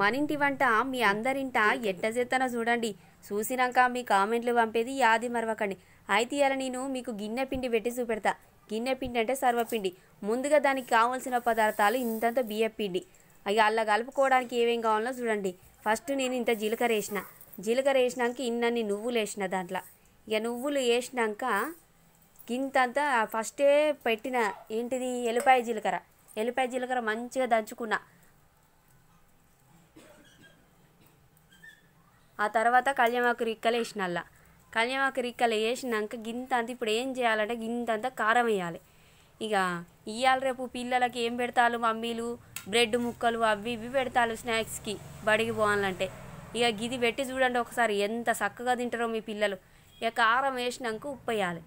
మనింటి వంట మీ అందరింట ఎట్ట చేతనో చూడండి చూసినాక మీ కామెంట్లు పంపేది యాది మరవకండి అయితే ఇలా నేను మీకు గిన్నె పిండి పెట్టి చూపెడతా గిన్నె పిండి అంటే సర్వపిండి ముందుగా దానికి కావాల్సిన పదార్థాలు ఇంతంత బియ్యం పిండి అవి అలా కలుపుకోవడానికి ఏమేం కావాలో చూడండి ఫస్ట్ నేను ఇంత జీలకర్ర వేసిన జీలకర్ర వేసినాక ఇన్నన్ని నువ్వులు వేసిన దాంట్లో ఇక నువ్వులు వేసినాక గింతంతా ఫస్టే పెట్టిన ఏంటిది ఎల్లిపాయ జీలకర్ర ఎల్లిపాయ జీలకర్ర మంచిగా దంచుకున్నా ఆ తర్వాత కళ్యామాకు రిక్కలు వేసినల్లా కళ్యామాకు రిక్కలు వేసినాక గింత అంత ఇప్పుడు ఏం చేయాలంటే గింత అంత కారం వేయాలి ఇక ఇవాళ రేపు పిల్లలకి ఏం పెడతారు మమ్మీలు బ్రెడ్ ముక్కలు అవి ఇవి పెడతారు స్నాక్స్కి బడికి పోవాలంటే ఇక గిది పెట్టి చూడండి ఒకసారి ఎంత చక్కగా తింటారో మీ పిల్లలు ఇక కారం వేసినాక ఉప్పు వేయాలి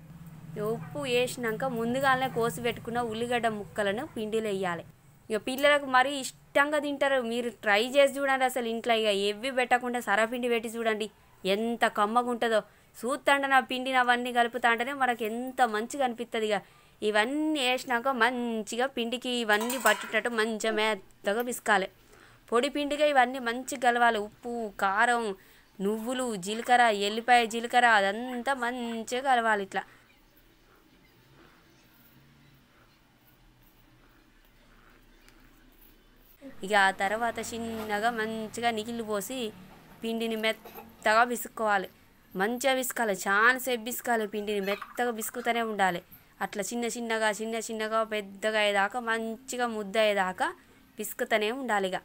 ఉప్పు వేసినాక ముందుగానే కోసి పెట్టుకున్న ఉల్లిగడ్డ ముక్కలను పిండిలో వేయాలి ఇక పిల్లలకు మరీ ఇష్టంగా తింటారు మీరు ట్రై చేసి చూడండి అసలు ఇంట్లో ఇక ఎవ్వి పెట్టకుండా సరపిండి పెట్టి చూడండి ఎంత కమ్మగా ఉంటుందో చూస్తాంట నా పిండిని అవన్నీ కలుపుతాంటనే మనకు ఎంత మంచిగా అనిపిస్తుంది ఇక ఇవన్నీ వేసినాక మంచిగా పిండికి ఇవన్నీ పట్టుటట్టు మంచిగా మెత్తగా పిసుకాలి పొడి పిండిగా ఇవన్నీ మంచిగా కలవాలి ఉప్పు కారం నువ్వులు జీలకర్ర ఎల్లిపాయ జీలకర్ర అదంతా మంచిగా కలవాలి ఇట్లా ఇక ఆ తర్వాత చిన్నగా మంచిగా నీళ్ళు పోసి పిండిని మెత్తగా విసుక్కోవాలి మంచిగా విసుకాలి సేపు విసుకాలి పిండిని మెత్తగా విసుకుతూనే ఉండాలి అట్లా చిన్న చిన్నగా చిన్న చిన్నగా పెద్దగా అయ్యేదాకా మంచిగా ముద్ద అయ్యేదాకా పిసుకుతూనే ఉండాలి ఇక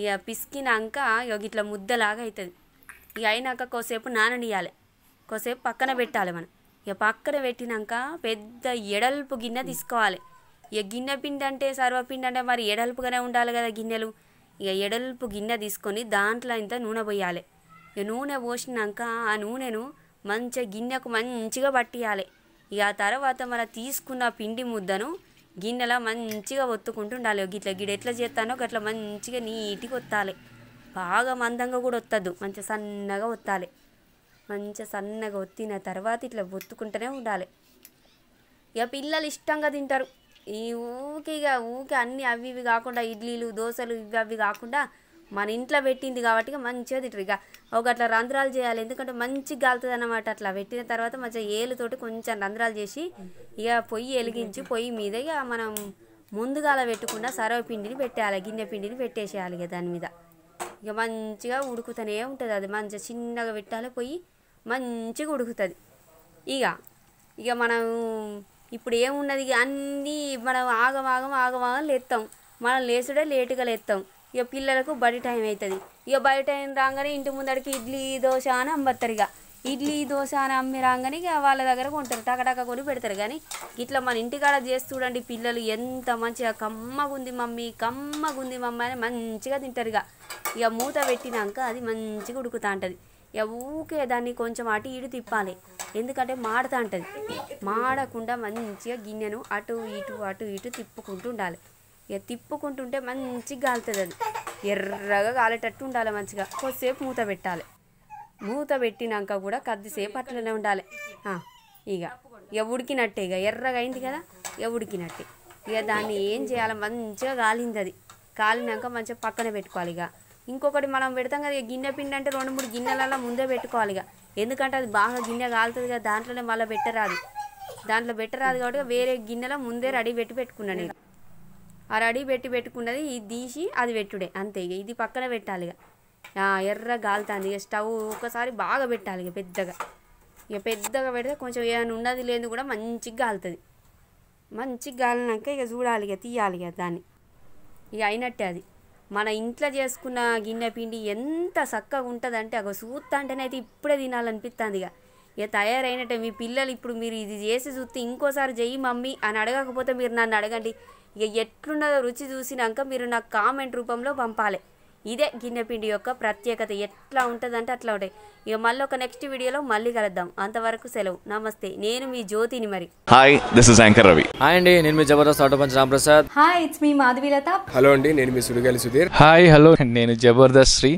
ఇక పిసికినాక ఇక ఇట్లా ముద్దలాగా అవుతుంది ఇక అయినాక కోసేపు నాననియాలి కోసేపు పక్కన పెట్టాలి మనం ఇక పక్కన పెట్టినాక పెద్ద ఎడల్పు గిన్నె తీసుకోవాలి ఇక గిన్నె పిండి అంటే సర్వపిండి అంటే మరి ఎడల్పుగానే ఉండాలి కదా గిన్నెలు ఇక ఎడల్పు గిన్నె తీసుకొని దాంట్లో ఇంత నూనె పోయాలి ఇక నూనె పోసినాక ఆ నూనెను మంచిగా గిన్నెకు మంచిగా పట్టియాలి ఇక ఆ తర్వాత మన తీసుకున్న పిండి ముద్దను గిన్నెలా మంచిగా ఒత్తుకుంటూ ఉండాలి గిట్ల గిడ ఎట్లా చేస్తానో గట్లా మంచిగా నీట్గా ఒత్తాలి బాగా మందంగా కూడా ఒత్తద్దు మంచిగా సన్నగా ఒత్తాలి మంచిగా సన్నగా ఒత్తిన తర్వాత ఇట్లా ఒత్తుకుంటూనే ఉండాలి ఇక పిల్లలు ఇష్టంగా తింటారు ఈ ఊకి ఇక ఊకి అన్నీ అవి ఇవి కాకుండా ఇడ్లీలు దోశలు ఇవి అవి కాకుండా మన ఇంట్లో పెట్టింది కాబట్టి మంచిగా తిట్టరు ఇక ఒక అట్లా రంధ్రాలు చేయాలి ఎందుకంటే మంచిగా గాలుతుంది అన్నమాట అట్లా పెట్టిన తర్వాత మంచిగా ఏలుతోటి కొంచెం రంధ్రాలు చేసి ఇక పొయ్యి వెలిగించి పొయ్యి మీద ఇక మనం ముందుగాల పెట్టకుండా సరవ పిండిని పెట్టేయాలి గిన్నె పిండిని పెట్టేసేయాలి ఇక దాని మీద ఇక మంచిగా ఉడుకుతూనే ఉంటుంది అది మంచిగా చిన్నగా పెట్టాలి పొయ్యి మంచిగా ఉడుకుతుంది ఇక ఇక మనం ఇప్పుడు ఏమున్నది అన్నీ మనం ఆగమాగం ఆగమాగం లేస్తాం మనం లేచుడే లేటుగా లేస్తాం ఇక పిల్లలకు బడి టైం అవుతుంది ఇక బడి టైం రాగానే ఇంటి ముందడికి ఇడ్లీ దోశ అని అమ్మతారు ఇక ఇడ్లీ దోశ అని అమ్మి రాగానే ఇక వాళ్ళ దగ్గర కొంటారు టకటక కొని పెడతారు కానీ ఇట్లా మన ఇంటికాడ చేసి చూడండి పిల్లలు ఎంత మంచిగా కమ్మగుంది మమ్మీ కమ్మగుంది మమ్మీ అని మంచిగా తింటారు ఇక ఇక మూత పెట్టినాక అది మంచిగా ఉడుకుతూ ఉంటుంది ఊకే దాన్ని కొంచెం అటు ఇటు తిప్పాలి ఎందుకంటే మాడతా ఉంటుంది మాడకుండా మంచిగా గిన్నెను అటు ఇటు అటు ఇటు తిప్పుకుంటూ ఉండాలి ఇక తిప్పుకుంటుంటే మంచిగా కాలుతుంది అది ఎర్రగా గాలేటట్టు ఉండాలి మంచిగా కొద్దిసేపు మూత పెట్టాలి మూత పెట్టినాక కూడా కొద్దిసేపు అట్లనే ఉండాలి ఇక ఇక ఉడికినట్టే ఇక ఎర్రగా అయింది కదా ఇక ఉడికినట్టే ఇక దాన్ని ఏం చేయాలి మంచిగా గాలింది అది కాలినాక మంచిగా పక్కన పెట్టుకోవాలి ఇక ఇంకొకటి మనం పెడతాం కదా గిన్నె పిండి అంటే రెండు మూడు గిన్నెలలో ముందే పెట్టుకోవాలి ఇక ఎందుకంటే అది బాగా గిన్నె కాలుతుంది కదా దాంట్లోనే మళ్ళీ పెట్టరాదు దాంట్లో పెట్టరాదు కాబట్టి వేరే గిన్నెలో ముందే రెడీ పెట్టి పెట్టుకున్నాను ఇక ఆ రెడీ పెట్టి పెట్టుకున్నది ఇది తీసి అది పెట్టుడే అంతే ఇక ఇది పక్కన పెట్టాలి ఇక ఎర్ర గాలుతుంది ఇక స్టవ్ ఒకసారి బాగా పెట్టాలి ఇక పెద్దగా ఇక పెద్దగా పెడితే కొంచెం ఏమైనా ఉన్నది లేదు కూడా మంచిగా కాలుతుంది మంచిగా గాలినాక ఇక చూడాలి ఇక తీయాలి ఇక దాన్ని ఇక అయినట్టే అది మన ఇంట్లో చేసుకున్న గిన్నె పిండి ఎంత చక్కగా ఉంటుందంటే ఒక సూత్త అంటేనే అయితే ఇప్పుడే తినాలనిపిస్తుంది ఇక ఇక తయారైనట్టే మీ పిల్లలు ఇప్పుడు మీరు ఇది చేసి చూస్తే ఇంకోసారి చెయ్యి మమ్మీ అని అడగకపోతే మీరు నన్ను అడగండి ఇక ఎట్లున్నదో రుచి చూసినాక మీరు నాకు కామెంట్ రూపంలో పంపాలి ఇదే గిన్నె పిండి యొక్క ప్రత్యేకత ఎట్లా ఉంటుందంటే అట్లా ఉంటాయి ఇక మళ్ళీ ఒక నెక్స్ట్ వీడియోలో మళ్ళీ కలుద్దాం అంతవరకు సెలవు నమస్తే నేను మీ జ్యోతిని మరి hi this is anchor Ravi hi అండి నేను మీ Jabardasth auto punch Ramprasad hi it's మీ మాధవీలత హలో అండి నేను మీ సుడిగాలి సుధీర్ హాయ్ హలో నేను జబర్దస్త్ శ్రీ